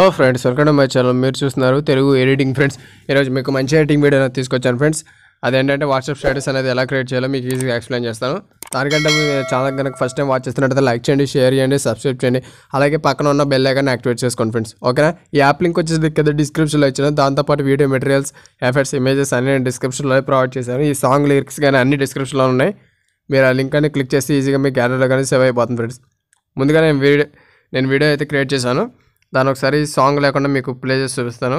hello friends welcome to my channel మీరు చూస్తున్నారు Telugu editing friends ఈరోజు మీకు మంచి ఎడిటింగ్ వీడియో అనేది తీసుకొచ్చాను ఫ్రెండ్స్ అదేంటంటే వాట్సాప్ స్టేటస్ అనేది ఎలా క్రియేట్ చేయాలో మీకు ఈజీగా ఎక్స్ప్లెయిన్ చేస్తాను దానికంటే మీ ఛానల్ కనుక ఫస్ట్ టైం వాచ్ చేస్తున్నట్టు లైక్ చేయండి షేర్ చేయండి సబ్స్క్రైబ్ చేయండి అలాగే పక్కన ఉన్న బెల్ ఐకన్ యాక్టివేట్ చేసుకోండి ఫ్రెండ్స్ ఓకేనా ఈ యాప్ లింక్ వచ్చేసి కింద డిస్క్రిప్షన్లో ఇచ్చిన దాంతోపాటు వీడియో మెటీరియల్స్ ఎఫెక్ట్స్ ఇమేజెస్ అన్ని నేను డిస్క్రిప్షన్లో ప్రొవైడ్ చేశాను ఈ సాంగ్ లిరిక్స్ కానీ అన్ని డిస్క్రిప్షన్లో ఉన్నాయి మీరు ఆ లింక్ అని క్లిక్ చేసి ఈజీగా మీ గ్యాలరీలో కానీ సేవ్ అయిపోతుంది ఫ్రెండ్స్ ముందుగా నేను వీడియో నేను వీడియో అయితే క్రియేట్ చేశాను దాని ఒకసారి సాంగ్ లేకుండా మీకు ప్లే చేసి చూపిస్తాను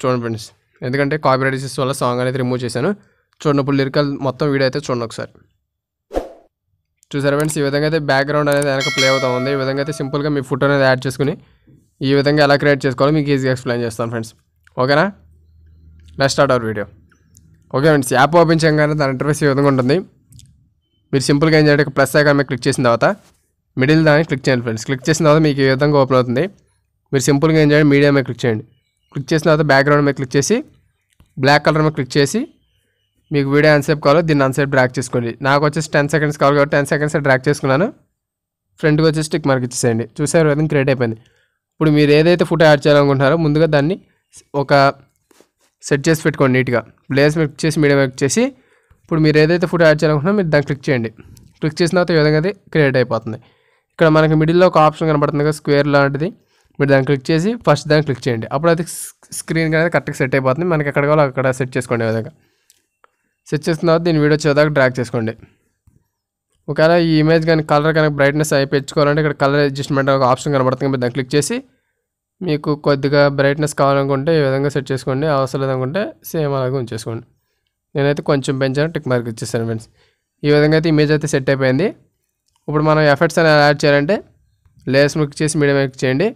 చూడండి ఫ్రెండ్స్ ఎందుకంటే కాపీరైట్ ఇష్యూస్ వల్ల సాంగ్ అనేది రిమూవ్ చేశాను చూడండి ఇప్పుడు లిరికల్ మొత్తం వీడియో అయితే చూడండి ఒకసారి చూసారు ఫ్రెండ్స్ ఈ విధంగా అయితే బ్యాక్గ్రౌండ్ అనేది వెనక ప్లే అవుతా ఉంది ఈ విధంగా అయితే సింపుల్గా మీ ఫోటో అనేది యాడ్ చేసుకుని ఈ విధంగా ఎలా క్రియేట్ చేసుకోవాలో మీకు ఈజీగా ఎక్స్ప్లెయిన్ చేస్తాను ఫ్రెండ్స్ ఓకేనా next start our video okay friends app open చేయగానే దాని ఇంటర్ఫేస్ ఈ విధంగా ఉంటుంది మీరు సింపుల్గా ఏం చేయడానికి ప్లస్ ఐకాన్ మీద క్లిక్ చేసిన తర్వాత మిడిల్ దాన్ని క్లిక్ చేయండి ఫ్రెండ్స్ క్లిక్ చేసిన తర్వాత మీకు ఈ విధంగా ఓపెన్ అవుతుంది మీరు సింపుల్గా ఏం చేయండి మీడియా మీద క్లిక్ చేయండి క్లిక్ చేసిన తర్వాత బ్యాక్గ్రౌండ్ మీద క్లిక్ చేసి బ్లాక్ కలర్ మీద క్లిక్ చేసి మీకు వీడియో అన్సేప్ కావాలో దీన్ని అన్సేప్ డ్రాక్ చేసుకోండి నాకు వచ్చేసి టెన్ సెకండ్స్ కావాలి కాబట్టి టెన్ సెకండ్స్ డ్రాక్ చేసుకున్నాను ఫ్రంట్కి వచ్చేసి స్టిక్ మార్క్ ఇచ్చేసేయండి చూసారు విధంగా క్రియేట్ అయిపోయింది ఇప్పుడు మీరు ఏదైతే ఫోటో యాడ్ చేయాలనుకుంటున్నారో ముందుగా దాన్ని ఒక సెట్ చేసి పెట్టుకోండి నీట్గా ప్లేస్ మీద చేసి మీడియం క్లిక్ చేసి ఇప్పుడు మీరు ఏదైతే ఫోటో యాడ్ చేయాలనుకుంటున్నారో మీరు దాన్ని క్లిక్ చేయండి క్లిక్ చేసిన తర్వాత ఈ విధంగా అది క్రియేట్ అయిపోతుంది ఇక్కడ మనకి మిడిల్లో ఒక ఆప్షన్ కనబడుతుంది కదా స్క్వేర్ లాంటిది మీరు దాన్ని క్లిక్ చేసి ఫస్ట్ దాన్ని క్లిక్ చేయండి అప్పుడు అది స్క్రీన్ అనేది కరెక్ట్గా సెట్ అయిపోతుంది మనకి ఎక్కడ కావాలో అక్కడ సెట్ చేసుకోండి విధంగా సెట్ చేసిన తర్వాత దీని వీడియో వచ్చేదాకా డ్రాక్ చేసుకోండి ఒకవేళ ఈ ఇమేజ్ కానీ కలర్ కానీ బ్రైట్నెస్ పెంచుకోవాలంటే ఇక్కడ కలర్ అడ్జస్ట్మెంట్ ఒక ఆప్షన్ కనబడుతుంది మీరు దాన్ని క్లిక్ చేసి మీకు కొద్దిగా బ్రైట్నెస్ కావాలనుకుంటే ఈ విధంగా సెట్ చేసుకోండి అవసరం లేదనుకుంటే సేమ్ అలాగే ఉంచేసుకోండి నేనైతే కొంచెం పెంచాను టిక్ మార్క్ ఇచ్చేసాను ఫ్రెండ్స్ ఈ విధంగా అయితే ఇమేజ్ అయితే సెట్ అయిపోయింది ఇప్పుడు మనం ఎఫెక్ట్స్ అనేది యాడ్ చేయాలంటే లేయర్స్ క్లిక్ చేసి మీడియం క్లిక్ చేయండి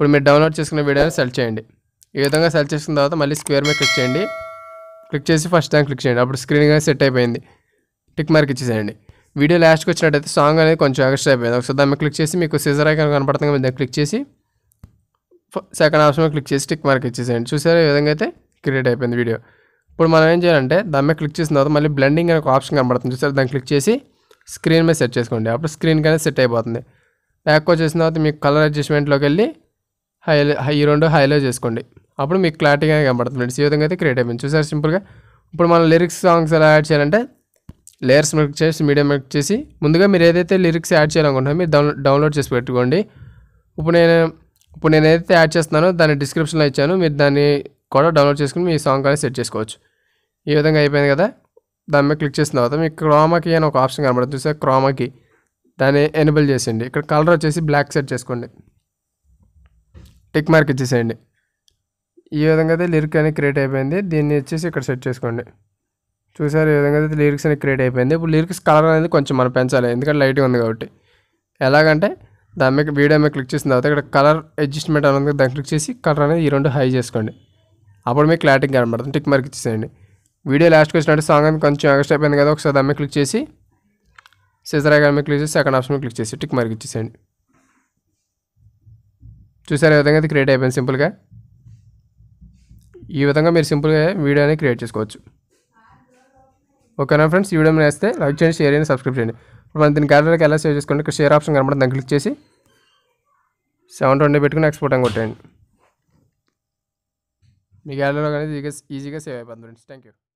ఇప్పుడు మీరు డౌన్లోడ్ చేసుకున్న వీడియోని సెలెక్ట్ చేయండి ఈ విధంగా సెలెక్ట్ చేసుకున్న తర్వాత మళ్ళీ స్క్వేర్ మీద క్లిక్ చేయండి క్లిక్ చేసి ఫస్ట్ టైం క్లిక్ చేయండి అప్పుడు స్క్రీన్ కానీ సెట్ అయిపోయింది టిక్ మార్క్ ఇచ్చేసేయండి వీడియో లాస్ట్కి వచ్చినట్టయితే సాంగ్ అనేది కొంచెం ఎక్స్ట్రా అయిపోయింది ఒకసారి దాన్ని క్లిక్ చేసి మీకు సిజర్ ఐకన్ కనపడుతుంది మీద క్లిక్ చేసి సెకండ్ ఆప్షన్ క్లిక్ చేసి టిక్ మార్క్ ఇచ్చేసేయండి చూసారా ఈ విధంగా అయితే క్రియేట్ అయిపోయింది వీడియో ఇప్పుడు మనం ఏం చేయాలంటే దాని మీద క్లిక్ చేసిన తర్వాత మళ్ళీ బ్లెండింగ్ అనే ఒక ఆప్షన్ కనబడుతుంది చూసారు దాన్ని క్లిక్ చేసి స్క్రీన్ మీద సెట్ చేసుకోండి అప్పుడు స్క్రీన్ కానీ సెట్ అయిపోతుంది బ్యాక్ వచ్చేసిన తర్వాత మీకు కలర్ అడ్జస్ట్మెంట్లోకి వెళ్ళి హైలో ఈ రెండు హైలో చేసుకోండి అప్పుడు మీకు క్లారిటీగా కనబడుతుంది ఈ విధంగా అయితే క్రియేట్ అయిపోయింది చూసారు సింపుల్గా ఇప్పుడు మనం లిరిక్స్ సాంగ్స్ ఎలా యాడ్ చేయాలంటే లేయర్స్ మిల్క్ చేసి మీడియం మిల్క్ చేసి ముందుగా మీరు ఏదైతే లిరిక్స్ యాడ్ చేయాలనుకుంటున్నా మీరు డౌన్ డౌన్లోడ్ చేసి పెట్టుకోండి ఇప్పుడు నేను ఇప్పుడు నేను ఏదైతే యాడ్ చేస్తున్నానో దాన్ని డిస్క్రిప్షన్లో ఇచ్చాను మీరు దాన్ని కూడా డౌన్లోడ్ చేసుకుని మీ సాంగ్ కానీ సెట్ చేసుకోవచ్చు ఈ విధంగా అయిపోయింది కదా దాని మీద క్లిక్ చేసిన తర్వాత మీకు క్రోమాకి అని ఒక ఆప్షన్ కనబడుతుంది సార్ క్రోమాకి దాన్ని ఎనేబుల్ చేసేయండి ఇక్కడ కలర్ వచ్చేసి బ్లాక్ సెట్ చేసుకోండి టిక్ మార్క్ ఇచ్చేసేయండి ఈ విధంగా అయితే లిరిక్ అనేది క్రియేట్ అయిపోయింది దీన్ని వచ్చేసి ఇక్కడ సెట్ చేసుకోండి చూసారు ఈ విధంగా అయితే లిరిక్స్ అనేది క్రియేట్ అయిపోయింది ఇప్పుడు లిరిక్స్ కలర్ అనేది కొంచెం మనం పెంచాలి ఎందుకంటే లైట్గా ఉంది కాబట్టి ఎలాగంటే దాని మీద వీడియో మీద క్లిక్ చేసిన తర్వాత ఇక్కడ కలర్ అడ్జస్ట్మెంట్ అనేది దాన్ని క్లిక్ చేసి కలర్ అనేది ఈ రెండు హై చేసుకోండి అప్పుడు మీకు క్లారిటీ కనబడుతుంది టిక్ మార్క్ ఇచ్చేసేయండి వీడియో లాస్ట్కి వచ్చినట్టు సాంగ్ అనేది కొంచెం ఎగస్ట్ అయిపోయింది కదా ఒకసారి దాని మీద క్లిక్ చేసి సిజరాగా మీద క్లిక్ చేసి సెకండ్ ఆప్షన్ మీద క్లిక్ చేసి టిక్ మార్క్ ఇచ్చేసేయండి చూసారు విధంగా అది క్రియేట్ అయిపోయింది సింపుల్గా ఈ విధంగా మీరు సింపుల్గా వీడియోని క్రియేట్ చేసుకోవచ్చు ఓకేనా ఫ్రెండ్స్ ఈ వీడియో వేస్తే లైక్ చేయండి షేర్ చేయండి సబ్స్క్రైబ్ చేయండి ఇప్పుడు మనం దీని గ్యాలరీకి ఎలా సేవ్ చేసుకుంటే ఇక్కడ షేర్ ఆప్షన్ కనబడి దాన్ని క్లిక్ చేసి సెవెన్ ట్వంటీ పెట్టుకుని ఎక్స్పోర్ట్ అని కొట్టేయండి మీ గ్యాలరీలో కానీ ఈజీగా ఈజీగా సేవ్ అయిపోతుంది ఫ్రెండ్స్ థ్యాంక్ యూ